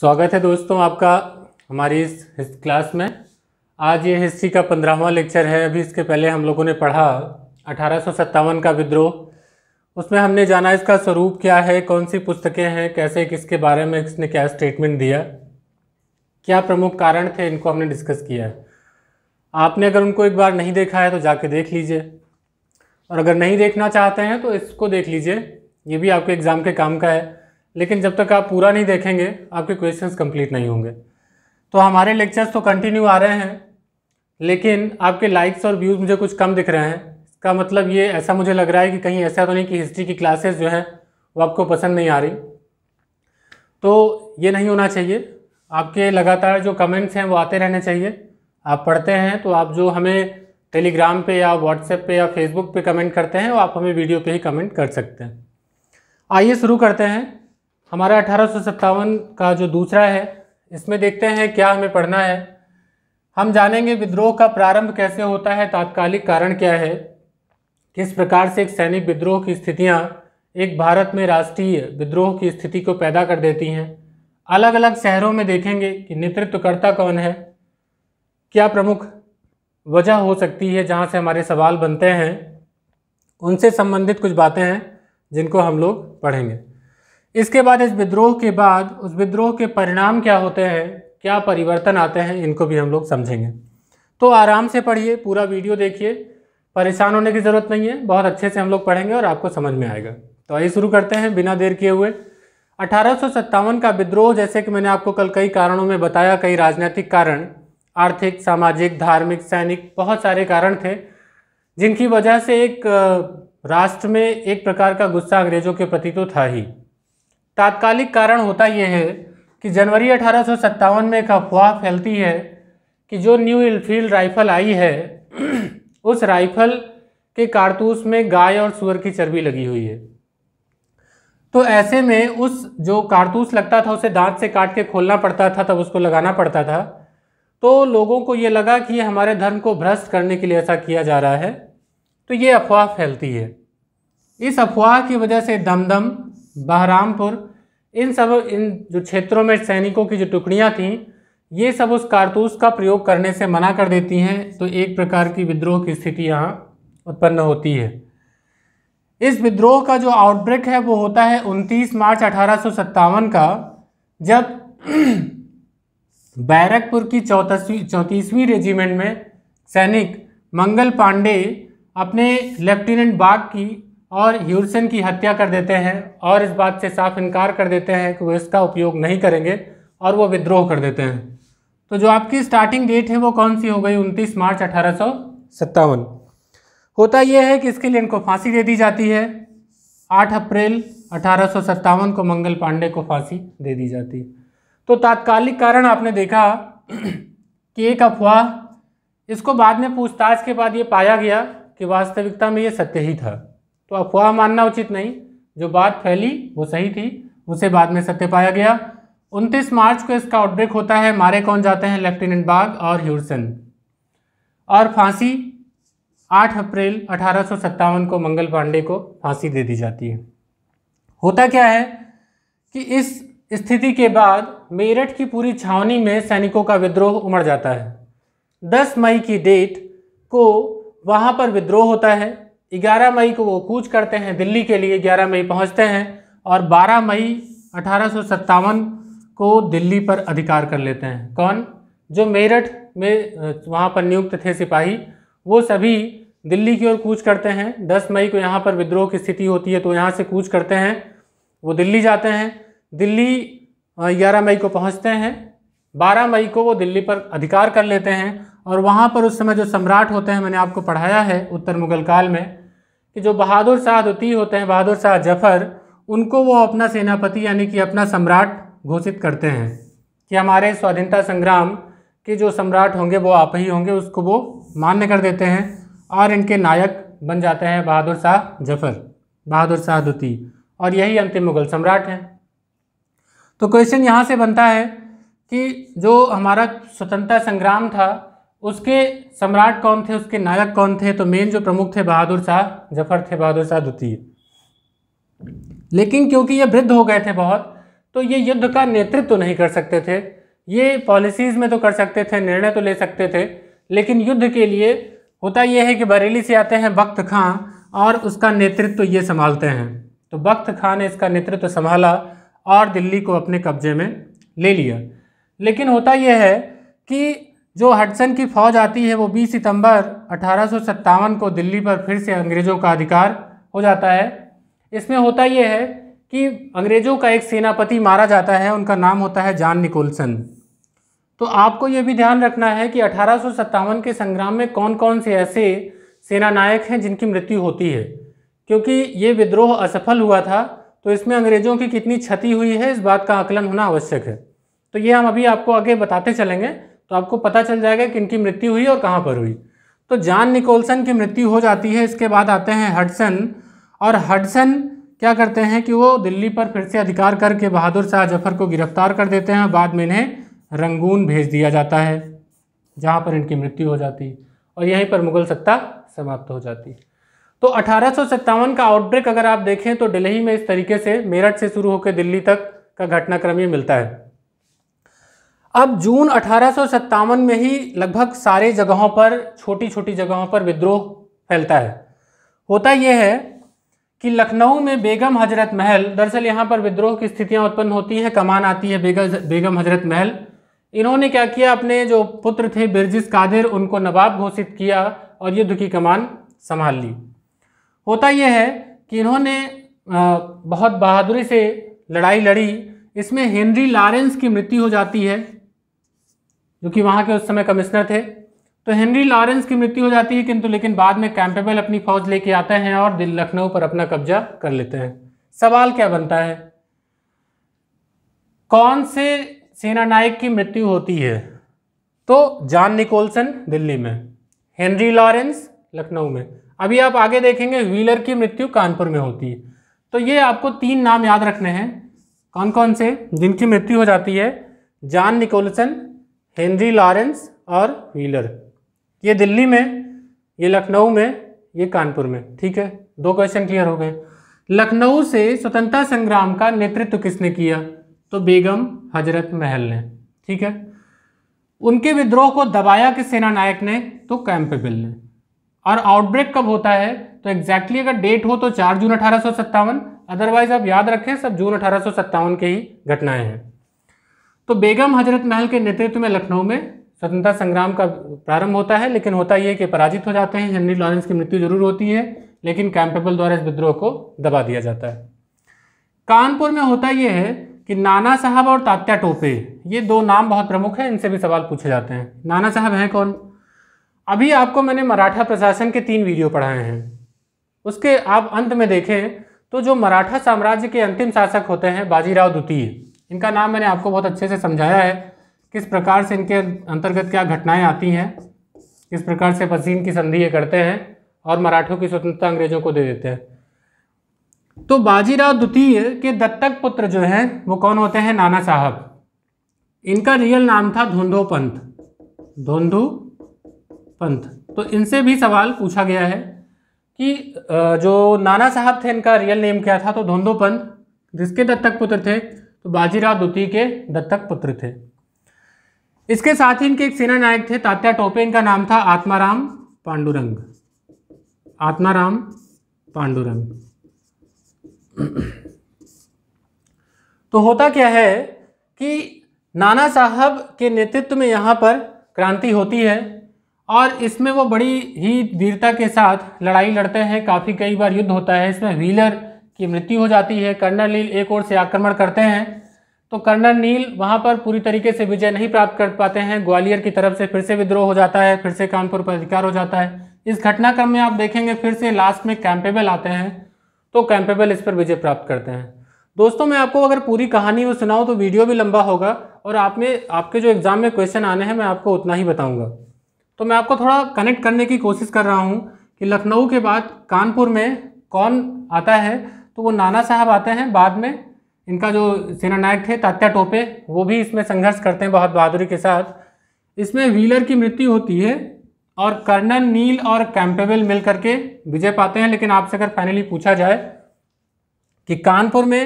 स्वागत है दोस्तों आपका हमारी इस क्लास में आज ये हिस्ट्री का पंद्रहवा लेक्चर है अभी इसके पहले हम लोगों ने पढ़ा अठारह का विद्रोह उसमें हमने जाना इसका स्वरूप क्या है कौन सी पुस्तकें हैं कैसे किसके बारे में इसने क्या स्टेटमेंट दिया क्या प्रमुख कारण थे इनको हमने डिस्कस किया है आपने अगर उनको एक बार नहीं देखा है तो जाके देख लीजिए और अगर नहीं देखना चाहते हैं तो इसको देख लीजिए ये भी आपके एग्ज़ाम के काम का है लेकिन जब तक आप पूरा नहीं देखेंगे आपके क्वेश्चंस कंप्लीट नहीं होंगे तो हमारे लेक्चर्स तो कंटिन्यू आ रहे हैं लेकिन आपके लाइक्स और व्यूज़ मुझे कुछ कम दिख रहे हैं इसका मतलब ये ऐसा मुझे लग रहा है कि कहीं ऐसा तो नहीं कि हिस्ट्री की क्लासेस जो हैं वो आपको पसंद नहीं आ रही तो ये नहीं होना चाहिए आपके लगातार जो कमेंट्स हैं वो आते रहने चाहिए आप पढ़ते हैं तो आप जो हमें टेलीग्राम पे या व्हाट्सएप पे या फेसबुक पे कमेंट करते हैं वो आप हमें वीडियो पे ही कमेंट कर सकते हैं आइए शुरू करते हैं हमारा अठारह का जो दूसरा है इसमें देखते हैं क्या हमें पढ़ना है हम जानेंगे विद्रोह का प्रारंभ कैसे होता है तात्कालिक कारण क्या है किस प्रकार से एक सैनिक विद्रोह की स्थितियाँ एक भारत में राष्ट्रीय विद्रोह की स्थिति को पैदा कर देती हैं अलग अलग शहरों में देखेंगे कि नेतृत्वकर्ता कौन है क्या प्रमुख वजह हो सकती है जहाँ से हमारे सवाल बनते हैं उनसे संबंधित कुछ बातें हैं जिनको हम लोग पढ़ेंगे इसके बाद इस विद्रोह के बाद उस विद्रोह के परिणाम क्या होते हैं क्या परिवर्तन आते हैं इनको भी हम लोग समझेंगे तो आराम से पढ़िए पूरा वीडियो देखिए परेशान होने की ज़रूरत नहीं है बहुत अच्छे से हम लोग पढ़ेंगे और आपको समझ में आएगा तो आइए शुरू करते हैं बिना देर किए हुए अठारह का विद्रोह जैसे कि मैंने आपको कल कई कारणों में बताया कई राजनीतिक कारण आर्थिक सामाजिक धार्मिक सैनिक बहुत सारे कारण थे जिनकी वजह से एक राष्ट्र में एक प्रकार का गुस्सा अंग्रेजों के प्रति तो था ही तात्कालिक कारण होता यह है कि जनवरी अठारह में एक अफवाह फैलती है कि जो न्यू इनफील्ड राइफल आई है उस राइफल के कारतूस में गाय और सुअर की चर्बी लगी हुई है तो ऐसे में उस जो कारतूस लगता था उसे दांत से काट के खोलना पड़ता था तब उसको लगाना पड़ता था तो लोगों को ये लगा कि ये हमारे धर्म को भ्रष्ट करने के लिए ऐसा किया जा रहा है तो ये अफवाह फैलती है इस अफवाह की वजह से दमदम बहरामपुर इन सब इन जो क्षेत्रों में सैनिकों की जो टुकड़ियाँ थीं ये सब उस कारतूस का प्रयोग करने से मना कर देती हैं तो एक प्रकार की विद्रोह की स्थिति यहाँ उत्पन्न होती है इस विद्रोह का जो आउटब्रेक है वो होता है 29 मार्च अठारह का जब बैरकपुर की चौतीसवीं चौंतीसवीं रेजिमेंट में सैनिक मंगल पांडे अपने लेफ्टिनेंट बाग की और ह्यूरसन की हत्या कर देते हैं और इस बात से साफ इनकार कर देते हैं कि वो इसका उपयोग नहीं करेंगे और वो विद्रोह कर देते हैं तो जो आपकी स्टार्टिंग डेट है वो कौन सी हो गई उनतीस मार्च अठारह होता यह है कि इसके लिए इनको फांसी दे दी जाती है आठ अप्रैल अठारह को मंगल पांडे को फांसी दे दी जाती है तो तात्कालिक कारण आपने देखा कि एक अफवाह इसको बाद में पूछताछ के बाद ये पाया गया कि वास्तविकता में ये सत्य ही था तो अफवाह मानना उचित नहीं जो बात फैली वो सही थी उसे बाद में सत्य पाया गया उनतीस मार्च को इसका आउटब्रेक होता है मारे कौन जाते हैं लेफ्टिनेंट बाग और ह्यूरसन और फांसी 8 अप्रैल अठारह को मंगल पांडे को फांसी दे दी जाती है होता क्या है कि इस स्थिति के बाद मेरठ की पूरी छावनी में सैनिकों का विद्रोह उमड़ जाता है 10 मई की डेट को वहाँ पर विद्रोह होता है 11 मई को वो कूच करते हैं दिल्ली के लिए 11 मई पहुंचते हैं और 12 मई अठारह को दिल्ली पर अधिकार कर लेते हैं कौन जो मेरठ में वहाँ पर नियुक्त थे सिपाही वो सभी दिल्ली की ओर कूच करते हैं 10 मई को यहाँ पर विद्रोह की स्थिति होती है तो यहाँ से कूच करते हैं वो दिल्ली जाते हैं दिल्ली ग्यारह मई को पहुँचते हैं बारह मई को वो दिल्ली पर अधिकार कर लेते हैं और वहाँ पर उस समय जो सम्राट होते हैं मैंने आपको पढ़ाया है उत्तर मुगल काल में कि जो बहादुर शाह द्वितीय होते हैं बहादुर शाह जफर उनको वो अपना सेनापति यानी कि अपना सम्राट घोषित करते हैं कि हमारे स्वाधीनता संग्राम के जो सम्राट होंगे वो आप ही होंगे उसको वो मान्य कर देते हैं और इनके नायक बन जाते हैं बहादुर शाह जफर बहादुर शाह द्वितीय और यही अंतिम मुगल सम्राट हैं तो क्वेश्चन यहाँ से बनता है कि जो हमारा स्वतंत्रता संग्राम था उसके सम्राट कौन थे उसके नायक कौन थे तो मेन जो प्रमुख थे बहादुर शाह जफर थे बहादुर शाह द्वितीय लेकिन क्योंकि ये वृद्ध हो गए थे बहुत तो ये युद्ध का नेतृत्व तो नहीं कर सकते थे ये पॉलिसीज़ में तो कर सकते थे निर्णय तो ले सकते थे लेकिन युद्ध के लिए होता यह है कि बरेली से आते हैं वक्त खां और उसका नेतृत्व तो ये संभालते हैं तो वक्त खां ने इसका नेतृत्व तो संभाला और दिल्ली को अपने कब्जे में ले लिया लेकिन होता यह है कि जो हडसन की फौज आती है वो 20 सितंबर अठारह को दिल्ली पर फिर से अंग्रेज़ों का अधिकार हो जाता है इसमें होता ये है कि अंग्रेज़ों का एक सेनापति मारा जाता है उनका नाम होता है जान निकोलसन तो आपको ये भी ध्यान रखना है कि अठारह के संग्राम में कौन कौन से ऐसे सेनानायक हैं जिनकी मृत्यु होती है क्योंकि ये विद्रोह असफल हुआ था तो इसमें अंग्रेज़ों की कितनी क्षति हुई है इस बात का आकलन होना आवश्यक है तो ये हम अभी आपको आगे बताते चलेंगे तो आपको पता चल जाएगा कि इनकी मृत्यु हुई और कहाँ पर हुई तो जान निकोलसन की मृत्यु हो जाती है इसके बाद आते हैं हडसन और हडसन क्या करते हैं कि वो दिल्ली पर फिर से अधिकार करके बहादुर शाह जफर को गिरफ्तार कर देते हैं बाद में इन्हें रंगून भेज दिया जाता है जहाँ पर इनकी मृत्यु हो जाती और यहीं पर मुगल सत्ता समाप्त हो जाती तो अठारह का आउटब्रेक अगर आप देखें तो दिल्ली में इस तरीके से मेरठ से शुरू होकर दिल्ली तक का घटनाक्रम ये मिलता है अब जून अठारह में ही लगभग सारे जगहों पर छोटी छोटी जगहों पर विद्रोह फैलता है होता यह है कि लखनऊ में बेगम हजरत महल दरअसल यहाँ पर विद्रोह की स्थितियाँ उत्पन्न होती हैं कमान आती है बेगम बेगम हजरत महल इन्होंने क्या किया अपने जो पुत्र थे बिरजिस कादिर उनको नवाब घोषित किया और युद्ध की कमान संभाल ली होता यह है कि इन्होंने बहुत बहादुरी से लड़ाई लड़ी इसमें हेनरी लॉरेंस की मृत्यु हो जाती है जो कि वहाँ के उस समय कमिश्नर थे तो हेनरी लॉरेंस की मृत्यु हो जाती है किंतु लेकिन बाद में कैंपेबल अपनी फौज लेके आते हैं और लखनऊ पर अपना कब्जा कर लेते हैं सवाल क्या बनता है कौन से सेनानायक की मृत्यु होती है तो जॉन निकोलसन दिल्ली में हेनरी लॉरेंस लखनऊ में अभी आप आगे देखेंगे व्हीलर की मृत्यु कानपुर में होती है तो ये आपको तीन नाम याद रखने हैं कौन कौन से जिनकी मृत्यु हो जाती है जॉन निकोलसन हेनरी लॉरेंस और व्हीलर ये दिल्ली में ये लखनऊ में ये कानपुर में ठीक है दो क्वेश्चन क्लियर हो गए लखनऊ से स्वतंत्रता संग्राम का नेतृत्व किसने किया तो बेगम हजरत महल ने ठीक है उनके विद्रोह को दबाया कि सेना नायक ने तो कैंपेबल ने और आउटब्रेक कब होता है तो एग्जैक्टली अगर डेट हो तो चार जून अठारह अदरवाइज आप याद रखें सब जून अठारह के ही घटनाएं हैं तो बेगम हजरत महल के नेतृत्व में लखनऊ में स्वतंत्रता संग्राम का प्रारंभ होता है लेकिन होता यह कि पराजित हो जाते हैं हेनरी लॉरेंस की मृत्यु जरूर होती है लेकिन कैंपेबल द्वारा इस विद्रोह को दबा दिया जाता है कानपुर में होता यह है कि नाना साहब और तात्या टोपे ये दो नाम बहुत प्रमुख हैं इनसे भी सवाल पूछे जाते हैं नाना साहब हैं कौन अभी आपको मैंने मराठा प्रशासन के तीन वीडियो पढ़ाए हैं उसके आप अंत में देखें तो जो मराठा साम्राज्य के अंतिम शासक होते हैं बाजीराव द्वितीय इनका नाम मैंने आपको बहुत अच्छे से समझाया है किस प्रकार से इनके अंतर्गत क्या घटनाएं आती हैं किस प्रकार से पसीन की संधि ये करते हैं और मराठों की स्वतंत्रता अंग्रेजों को दे देते हैं तो बाजीराव द्वितीय के दत्तक पुत्र जो हैं वो कौन होते हैं नाना साहब इनका रियल नाम था धुंधो पंथ धुंधु पंथ तो इनसे भी सवाल पूछा गया है कि जो नाना साहब थे इनका रियल नेम क्या था तो धुंधो पंथ जिसके दत्तक पुत्र थे तो बाजीराव द्वितीय के दत्तक पुत्र थे इसके साथ ही इनके एक सेना नायक थे तात्या टोपे इनका नाम था आत्माराम पांडुरंग आत्माराम पांडुरंग तो होता क्या है कि नाना साहब के नेतृत्व में यहाँ पर क्रांति होती है और इसमें वो बड़ी ही वीरता के साथ लड़ाई लड़ते हैं काफ़ी कई बार युद्ध होता है इसमें व्हीलर की मृत्यु हो जाती है कर्नल नील एक ओर से आक्रमण करते हैं तो कर्नल नील वहाँ पर पूरी तरीके से विजय नहीं प्राप्त कर पाते हैं ग्वालियर की तरफ से फिर से विद्रोह हो जाता है फिर से कानपुर पर अधिकार हो जाता है इस घटनाक्रम में आप देखेंगे फिर से लास्ट में कैंपेबल आते हैं तो कैंपेबल इस पर विजय प्राप्त करते हैं दोस्तों मैं आपको अगर पूरी कहानी वो सुनाऊँ तो वीडियो भी लंबा होगा और आप में आपके जो एग्ज़ाम में क्वेश्चन आने हैं मैं आपको उतना ही बताऊँगा तो मैं आपको थोड़ा कनेक्ट करने की कोशिश कर रहा हूँ कि लखनऊ के बाद कानपुर में कौन आता है तो वो नाना साहब आते हैं बाद में इनका जो सेनानायक थे तात्या टोपे वो भी इसमें संघर्ष करते हैं बहुत बहादुरी के साथ इसमें व्हीलर की मृत्यु होती है और कर्नल नील और कैंपेबल मिल करके विजय पाते हैं लेकिन आपसे अगर फाइनली पूछा जाए कि कानपुर में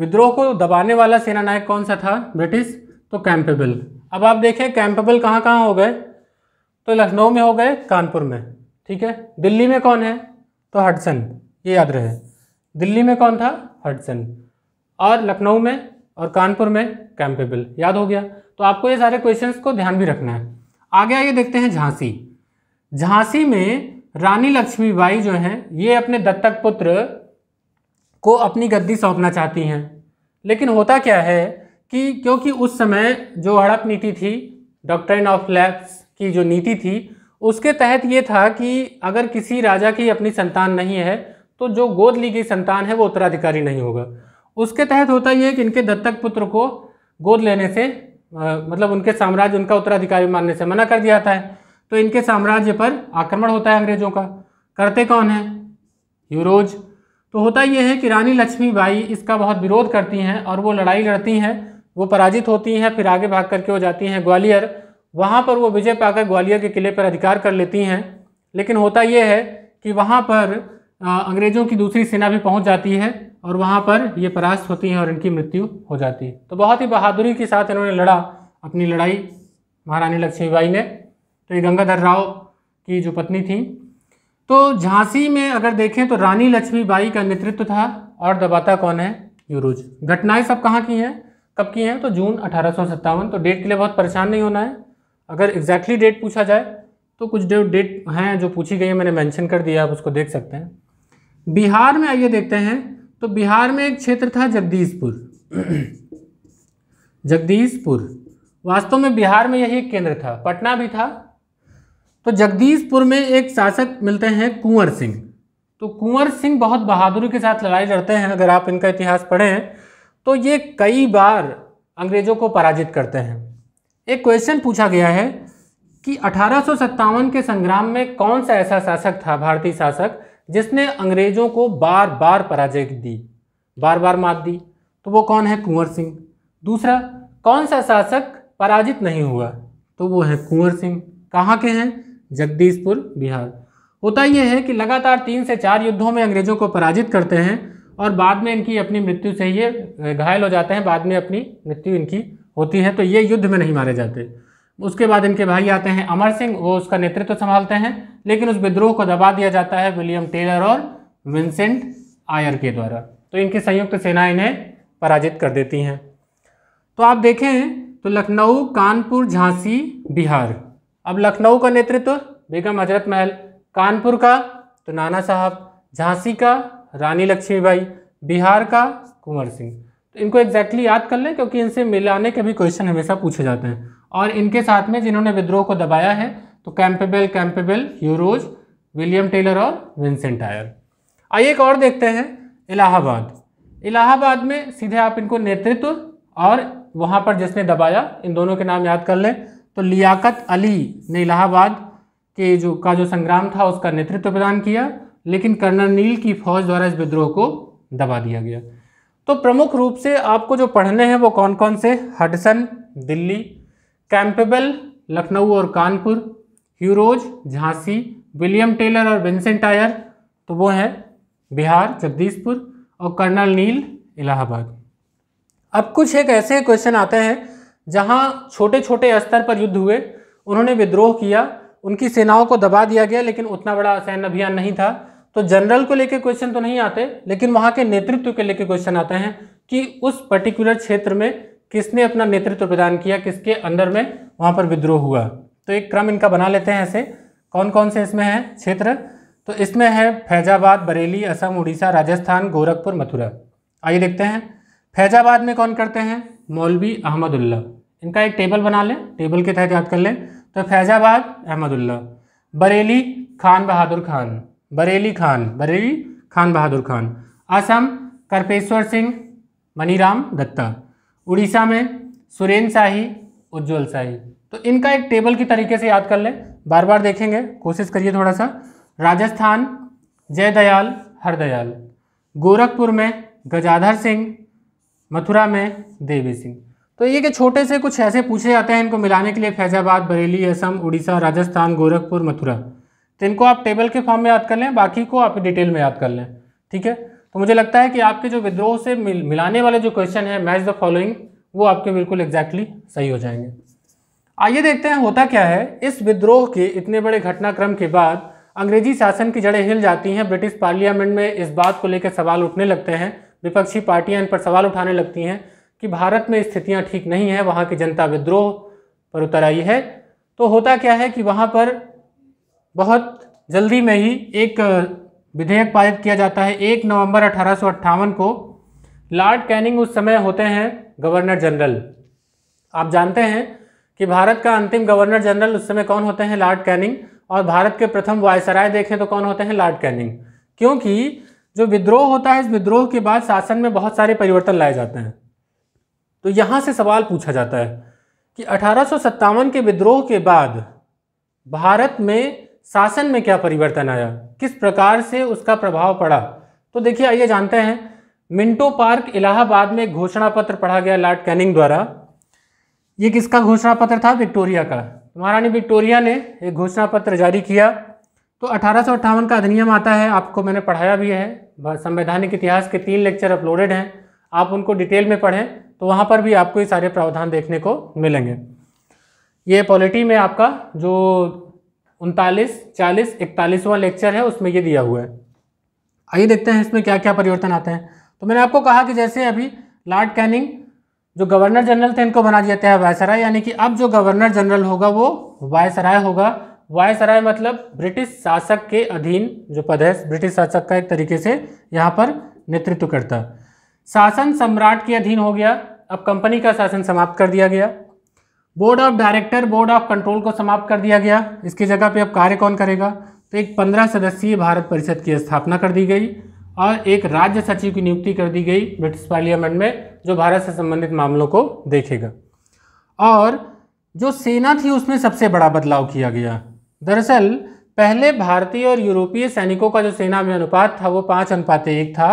विद्रोह को दबाने वाला सेनानायक कौन सा था ब्रिटिश तो कैंपेबल अब आप देखें कैंपेबल कहाँ कहाँ हो गए तो लखनऊ में हो गए कानपुर में ठीक है दिल्ली में कौन है तो हडसन ये याद रहे दिल्ली में कौन था हडसन और लखनऊ में और कानपुर में कैंपेबल याद हो गया तो आपको ये सारे क्वेश्चंस को ध्यान भी रखना है आगे आइए देखते हैं झांसी झांसी में रानी लक्ष्मीबाई जो हैं ये अपने दत्तक पुत्र को अपनी गद्दी सौंपना चाहती हैं लेकिन होता क्या है कि क्योंकि उस समय जो हड़प नीति थी डॉक्टर ऑफ लैप्स की जो नीति थी उसके तहत ये था कि अगर किसी राजा की अपनी संतान नहीं है तो जो गोद ली गई संतान है वो उत्तराधिकारी नहीं होगा उसके तहत होता यह है कि इनके दत्तक पुत्र को गोद लेने से आ, मतलब उनके साम्राज्य उनका उत्तराधिकारी मानने से मना कर दिया जाता है तो इनके साम्राज्य पर आक्रमण होता है अंग्रेजों का करते कौन है यूरोज तो होता यह है कि रानी लक्ष्मीबाई इसका बहुत विरोध करती हैं और वो लड़ाई लड़ती हैं वो पराजित होती हैं फिर आगे भाग करके वो जाती हैं ग्वालियर वहाँ पर वो विजय पाकर ग्वालियर के किले पर अधिकार कर लेती हैं लेकिन होता यह है कि वहाँ पर अंग्रेज़ों की दूसरी सेना भी पहुंच जाती है और वहाँ पर ये परास्त होती हैं और इनकी मृत्यु हो जाती है तो बहुत ही बहादुरी के साथ इन्होंने लड़ा अपनी लड़ाई महारानी लक्ष्मीबाई ने तो ये गंगाधर राव की जो पत्नी थी तो झांसी में अगर देखें तो रानी लक्ष्मीबाई का नेतृत्व था और दबाता कौन है यूरोज घटनाएं सब कहाँ की हैं कब की हैं तो जून अठारह तो डेट के लिए बहुत परेशान नहीं होना है अगर एग्जैक्टली डेट पूछा जाए तो कुछ डेट हैं जो पूछी गई है मैंने मेंशन कर दिया आप उसको देख सकते हैं बिहार में आइए देखते हैं तो बिहार में एक क्षेत्र था जगदीशपुर जगदीशपुर वास्तव में बिहार में यही एक केंद्र था पटना भी था तो जगदीशपुर में एक शासक मिलते हैं कुंवर सिंह तो कुंवर सिंह बहुत बहादुरी के साथ लड़ाई लड़ते हैं अगर आप इनका इतिहास पढ़ें तो ये कई बार अंग्रेजों को पराजित करते हैं एक क्वेश्चन पूछा गया है कि अठारह के संग्राम में कौन सा ऐसा शासक था भारतीय शासक जिसने अंग्रेजों को बार बार पराजय दी बार बार मात दी तो वो कौन है कुंवर सिंह दूसरा कौन सा शासक पराजित नहीं हुआ तो वो है कुंवर सिंह कहाँ के हैं जगदीशपुर बिहार होता यह है कि लगातार तीन से चार युद्धों में अंग्रेजों को पराजित करते हैं और बाद में इनकी अपनी मृत्यु से ये घायल हो जाते हैं बाद में अपनी मृत्यु इनकी होती है तो ये युद्ध में नहीं मारे जाते उसके बाद इनके भाई आते हैं अमर सिंह वो उसका नेतृत्व संभालते हैं लेकिन उस विद्रोह को दबा दिया जाता है विलियम टेलर और विंसेंट आयर के द्वारा तो इनकी संयुक्त सेना इन्हें पराजित कर देती हैं तो आप देखें तो लखनऊ कानपुर झांसी बिहार अब लखनऊ का नेतृत्व बेगम हजरत महल कानपुर का तो नाना साहब झांसी का रानी लक्ष्मीबाई बिहार का कुंवर सिंह तो इनको एग्जैक्टली exactly याद कर लें क्योंकि इनसे मिलाने के भी क्वेश्चन हमेशा पूछे जाते हैं और इनके साथ में जिन्होंने विद्रोह को दबाया है तो Campbell Campbell Hugh Rose William Taylor और विंसेंट आयर आइए एक और देखते हैं इलाहाबाद इलाहाबाद में सीधे आप इनको नेतृत्व और वहाँ पर जिसने दबाया इन दोनों के नाम याद कर लें तो लियाकत अली ने इलाहाबाद के जो का जो संग्राम था उसका नेतृत्व प्रदान किया लेकिन कर्नल नील की फौज द्वारा इस विद्रोह को दबा दिया गया तो प्रमुख रूप से आपको जो पढ़ने हैं वो कौन कौन से हडसन दिल्ली कैंपेबल लखनऊ और Kanpur Hugh Rose Jhansi William Taylor और विंसेंट आयर तो वो है बिहार जगदीशपुर और कर्नल नील इलाहाबाद अब कुछ एक ऐसे क्वेश्चन आते हैं जहां छोटे छोटे स्तर पर युद्ध हुए उन्होंने विद्रोह किया उनकी सेनाओं को दबा दिया गया लेकिन उतना बड़ा सैन्य अभियान नहीं था तो जनरल को लेके क्वेश्चन तो नहीं आते लेकिन वहाँ के नेतृत्व के लेके क्वेश्चन आते हैं कि उस पर्टिकुलर क्षेत्र में किसने अपना नेतृत्व प्रदान किया किसके अंदर में वहाँ पर विद्रोह हुआ तो एक क्रम इनका बना लेते हैं ऐसे कौन कौन से इसमें हैं क्षेत्र तो इसमें है फैजाबाद बरेली असम उड़ीसा राजस्थान गोरखपुर मथुरा आइए देखते हैं फैजाबाद में कौन करते हैं मौलवी अहमदुल्ला इनका एक टेबल बना लें टेबल के तहत याद कर लें तो फैजाबाद अहमदुल्ला बरेली खान बहादुर खान बरेली खान बरेली खान बहादुर खान असम करपेश्वर सिंह मनीराम दत्ता उड़ीसा में सुरेन शाही उज्ज्वल शाही तो इनका एक टेबल की तरीके से याद कर लें बार बार देखेंगे कोशिश करिए थोड़ा सा राजस्थान जय दयाल हर दयाल गोरखपुर में गजाधर सिंह मथुरा में देवी सिंह तो ये के छोटे से कुछ ऐसे पूछे जाते हैं इनको मिलाने के लिए फैजाबाद बरेली असम उड़ीसा राजस्थान गोरखपुर मथुरा तो इनको आप टेबल के फॉर्म में याद कर लें बाकी को आप डिटेल में याद कर लें ठीक है तो मुझे लगता है कि आपके जो विद्रोह से मिल, मिलाने वाले जो क्वेश्चन है मैच द फॉलोइंग वो आपके बिल्कुल एग्जैक्टली सही हो जाएंगे आइए देखते हैं होता क्या है इस विद्रोह के इतने बड़े घटनाक्रम के बाद अंग्रेजी शासन की जड़ें हिल जाती हैं ब्रिटिश पार्लियामेंट में इस बात को लेकर सवाल उठने लगते हैं विपक्षी पार्टियां इन पर सवाल उठाने लगती हैं कि भारत में स्थितियां ठीक नहीं है वहाँ की जनता विद्रोह पर उतर आई है तो होता क्या है कि वहाँ पर बहुत जल्दी में ही एक विधेयक पारित किया जाता है एक नवंबर अठारह को लॉर्ड कैनिंग उस समय होते हैं गवर्नर जनरल आप जानते हैं कि भारत का अंतिम गवर्नर जनरल उस समय कौन होते हैं लॉर्ड कैनिंग और भारत के प्रथम वायसराय देखें तो कौन होते हैं लॉर्ड कैनिंग क्योंकि जो विद्रोह होता है इस विद्रोह के बाद शासन में बहुत सारे परिवर्तन लाए जाते हैं तो यहाँ से सवाल पूछा जाता है कि अठारह के विद्रोह के बाद भारत में शासन में क्या परिवर्तन आया किस प्रकार से उसका प्रभाव पड़ा तो देखिए आइए जानते हैं मिंटो पार्क इलाहाबाद में घोषणा पत्र पढ़ा गया लॉर्ड कैनिंग द्वारा ये किसका घोषणा पत्र था विक्टोरिया का महारानी विक्टोरिया ने एक घोषणा पत्र जारी किया तो अठारह का अधिनियम आता है आपको मैंने पढ़ाया भी है संवैधानिक इतिहास के तीन लेक्चर अपलोडेड हैं आप उनको डिटेल में पढ़ें तो वहाँ पर भी आपको ये सारे प्रावधान देखने को मिलेंगे ये पॉलिटी में आपका जो उनतालीस चालीस इकतालीसवां लेक्चर है उसमें ये दिया हुआ है आइए देखते हैं इसमें क्या क्या परिवर्तन आते हैं तो मैंने आपको कहा कि जैसे अभी लॉर्ड कैनिंग जो गवर्नर जनरल थे इनको बना दिया गया है वायसराय यानी कि अब जो गवर्नर जनरल होगा वो वायसराय होगा वायसराय मतलब ब्रिटिश शासक के अधीन जो पद है ब्रिटिश शासक का एक तरीके से यहाँ पर नेतृत्व करता शासन सम्राट के अधीन हो गया अब कंपनी का शासन समाप्त कर दिया गया board of director board of control को समाप्त कर दिया गया इसकी जगह पे अब कार्य कौन करेगा तो एक पंद्रह सदस्यीय भारत परिषद की स्थापना कर दी गई और एक राज्य सचिव की नियुक्ति कर दी गई ब्रिटिश पार्लियामेंट में जो भारत से संबंधित मामलों को देखेगा और जो सेना थी उसमें सबसे बड़ा बदलाव किया गया दरअसल पहले भारतीय और यूरोपीय सैनिकों का जो सेना में अनुपात था वो पाँच अनुपात एक था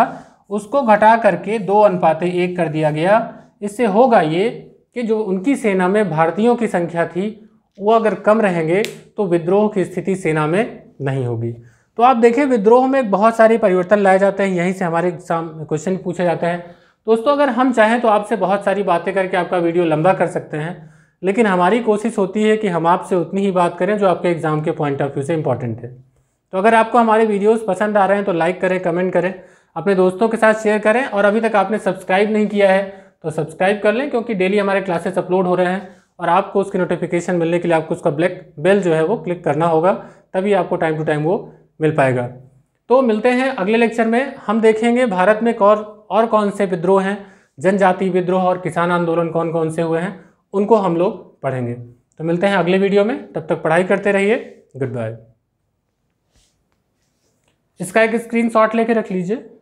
उसको घटा करके दो अनुपात एक कर दिया गया इससे होगा ये कि जो उनकी सेना में भारतीयों की संख्या थी वो अगर कम रहेंगे तो विद्रोह की स्थिति सेना में नहीं होगी तो आप देखें विद्रोह में बहुत सारे परिवर्तन लाए जाते हैं यहीं से हमारे एग्जाम क्वेश्चन पूछे जाते हैं दोस्तों अगर हम चाहें तो आपसे बहुत सारी बातें करके आपका वीडियो लंबा कर सकते हैं लेकिन हमारी कोशिश होती है कि हम आपसे उतनी ही बात करें जो आपके एग्ज़ाम के पॉइंट ऑफ व्यू से इंपॉर्टेंट है तो अगर आपको हमारे वीडियोस पसंद आ रहे हैं तो लाइक करें कमेंट करें अपने दोस्तों के साथ शेयर करें और अभी तक आपने सब्सक्राइब नहीं किया है तो सब्सक्राइब कर लें क्योंकि डेली हमारे क्लासेस अपलोड हो रहे हैं और आपको उसकी नोटिफिकेशन मिलने के लिए आपको उसका ब्लैक बेल जो है वो क्लिक करना होगा तभी आपको टाइम टू टाइम वो मिल पाएगा तो मिलते हैं अगले लेक्चर में हम देखेंगे भारत में कौन और कौन से विद्रोह हैं जनजाति विद्रोह और किसान आंदोलन कौन कौन से हुए हैं उनको हम लोग पढ़ेंगे तो मिलते हैं अगले वीडियो में तब तक पढ़ाई करते रहिए गुड बाय इसका एक स्क्रीनशॉट लेके रख लीजिए